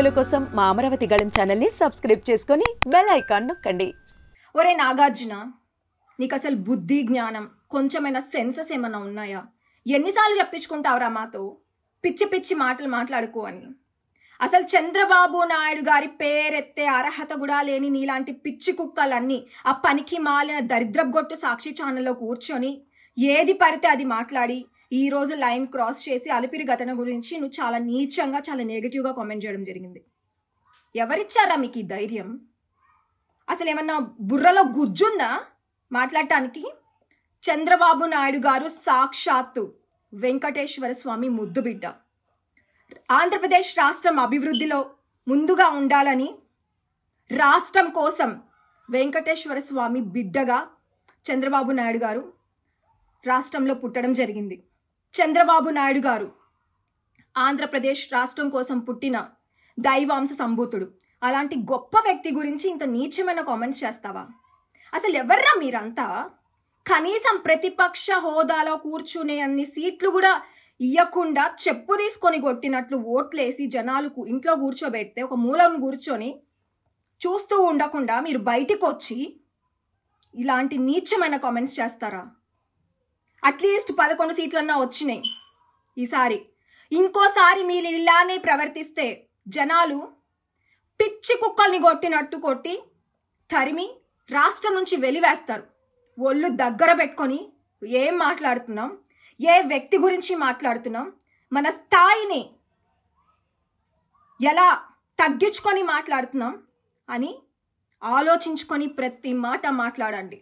వీడియోల కోసం మా అమరావతి గళం ఛానల్ని సబ్స్క్రైబ్ చేసుకొని బెల్ ఐకాన్ నొక్కండి ఒరే నాగార్జున నీకు అసలు బుద్ధి జ్ఞానం కొంచెమైనా సెన్సెస్ ఏమైనా ఉన్నాయా ఎన్నిసార్లు చెప్పించుకుంటావురా మాతో పిచ్చి పిచ్చి మాటలు మాట్లాడుకో అని అసలు చంద్రబాబు నాయుడు గారి పేరెత్తే అర్హత కూడా లేని నీలాంటి పిచ్చి కుక్కలన్నీ ఆ పనికి మాలిన దరిద్రగొట్టు సాక్షి ఛానల్లో కూర్చొని ఏది పడితే అది మాట్లాడి ఈ రోజు లైన్ క్రాస్ చేసి అలిపిరి ఘటన గురించి నువ్వు చాలా నీచంగా చాలా నెగిటివ్గా కామెంట్ చేయడం జరిగింది ఎవరిచ్చారా మీకు ఈ ధైర్యం అసలు ఏమన్నా బుర్రలో గుజ్జుందా మాట్లాడటానికి చంద్రబాబు నాయుడు గారు సాక్షాత్తు వెంకటేశ్వర స్వామి ముద్దుబిడ్డ ఆంధ్రప్రదేశ్ రాష్ట్రం అభివృద్ధిలో ముందుగా ఉండాలని రాష్ట్రం కోసం వెంకటేశ్వర స్వామి బిడ్డగా చంద్రబాబు నాయుడు గారు రాష్ట్రంలో పుట్టడం జరిగింది చంద్రబాబు నాయుడు గారు ఆంధ్రప్రదేశ్ రాష్ట్రం కోసం పుట్టిన దైవాంశ సంభూతుడు అలాంటి గొప్ప వ్యక్తి గురించి ఇంత నీచమైన కామెంట్స్ చేస్తావా అసలు ఎవర్రా మీరంతా కనీసం ప్రతిపక్ష హోదాలో కూర్చునే అన్ని సీట్లు కూడా ఇయ్యకుండా చెప్పు తీసుకొని కొట్టినట్లు ఓట్లేసి జనాలకు ఇంట్లో కూర్చోబెడితే ఒక మూలం కూర్చొని చూస్తూ ఉండకుండా మీరు బయటకు వచ్చి ఇలాంటి నీచమైన కామెంట్స్ చేస్తారా అట్లీస్ట్ పదకొండు సీట్లన్నా వచ్చినాయి ఈసారి ఇంకోసారి మీరు ఇలానే ప్రవర్తిస్తే జనాలు పిచ్చి కుక్కల్ని కొట్టినట్టు కొట్టి తరిమి రాష్ట్రం నుంచి వెలివేస్తారు ఒళ్ళు దగ్గర పెట్టుకొని ఏం మాట్లాడుతున్నాం ఏ వ్యక్తి గురించి మాట్లాడుతున్నాం మన స్థాయిని ఎలా తగ్గించుకొని మాట్లాడుతున్నాం అని ఆలోచించుకొని ప్రతి మాట మాట్లాడండి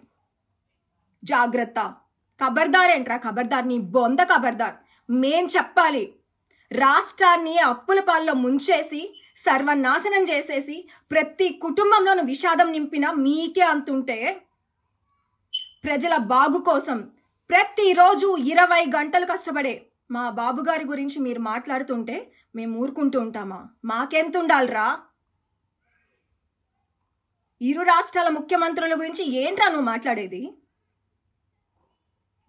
జాగ్రత్త ఖబర్దార్ ఏంట్రా ఖబర్దార్ నీ బొంద ఖబర్దార్ మేం చెప్పాలి రాష్ట్రాన్ని అప్పుల పాల్లో ముంచేసి సర్వనాశనం చేసేసి ప్రతి కుటుంబంలోనూ విషాదం నింపిన మీకే అంతుంటే ప్రజల బాగు కోసం ప్రతిరోజు ఇరవై గంటలు కష్టపడే మా బాబుగారి గురించి మీరు మాట్లాడుతుంటే మేము ఊరుకుంటూ ఉంటామా మాకెంత ఇరు రాష్ట్రాల ముఖ్యమంత్రుల గురించి ఏంట్రా నువ్వు మాట్లాడేది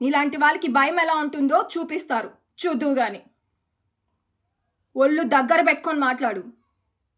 నీలాంటి వాళ్ళకి భయం ఎలా ఉంటుందో చూపిస్తారు చూద్దువు గాని ఒళ్ళు దగ్గర పెట్టుకొని మాట్లాడు